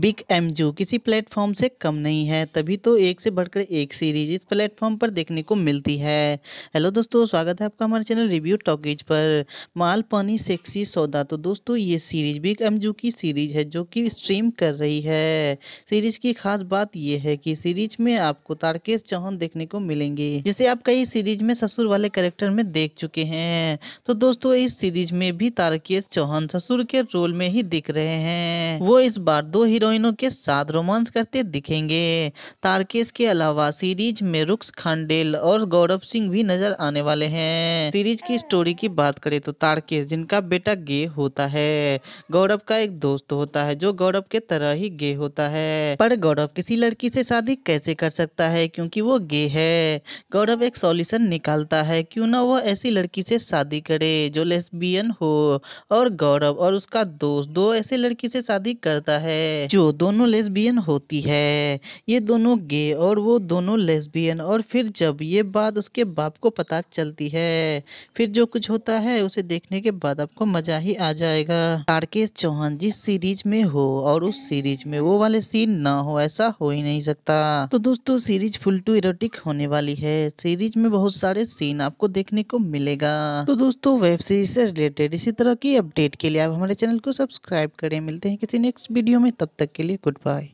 big M जो किसी platform से कम नहीं है तभी तो एक से बढ़कर एक सीरीज इस प्लेटफॉर्म पर देखने को मिलती है हेलो दोस्तों स्वागत है आपका हमारे चैनल रिव्यू टॉकीज पर माल पानी सेक्सी सौदा तो दोस्तों ये सीरीज बिग एम की सीरीज है जो कि स्ट्रीम कर रही है सीरीज की खास बात यह है कि सीरीज में आपको तारकेश चौहान देखने को मिलेंगे जिसे आप कई सीरीज में ससुर वाले कैरेक्टर में देख चुके हैं तो दोस्तों इस सीरीज में भी तारकेश चौहान ससुर के रोल में ही दिख रहे हैं वो इस बार दो हीरो हीरोइनों के साथ रोमांस करते दिखेंगे तारकेश के अलावा सीरीज में रुक्स खांडेल और गौरव सिंह भी नजर आने वाले हैं सीरीज की स्टोरी की बात करें तो तारकेश जिनका बेटा गे होता है गौरव का एक दोस्त होता है जो गौरव के तरह ही गे होता है पर गौरव किसी लड़की से शादी कैसे कर सकता है क्योंकि वो गे है गौरव एक सॉल्यूशन निकालता है क्यों ना वो ऐसी लड़की से शादी करे जो लेस्बियन हो और गौरव और उसका दोस्त दो ऐसे लड़की से शादी करता है जो जो दोनों लेस्बियन होती है ये दोनों गे और वो दोनों लेस्बियन और फिर जब ये बात उसके बाप को पता चलती है फिर जो कुछ होता है उसे देखने के बाद आपको मज़ा ही आ जाएगा आरकेश चौहान जिस सीरीज में हो और उस सीरीज में वो वाले सीन ना हो ऐसा हो ही नहीं सकता तो दोस्तों सीरीज फुल टू इरोटिक होने वाली है सीरीज में बहुत सारे सीन आपको देखने को मिलेगा तो दोस्तों वेब सीरीज से रिलेटेड इसी तरह की अपडेट के लिए आप हमारे चैनल को सब्सक्राइब करें मिलते हैं किसी नेक्स्ट वीडियो में तब तक के लिए गुड बाय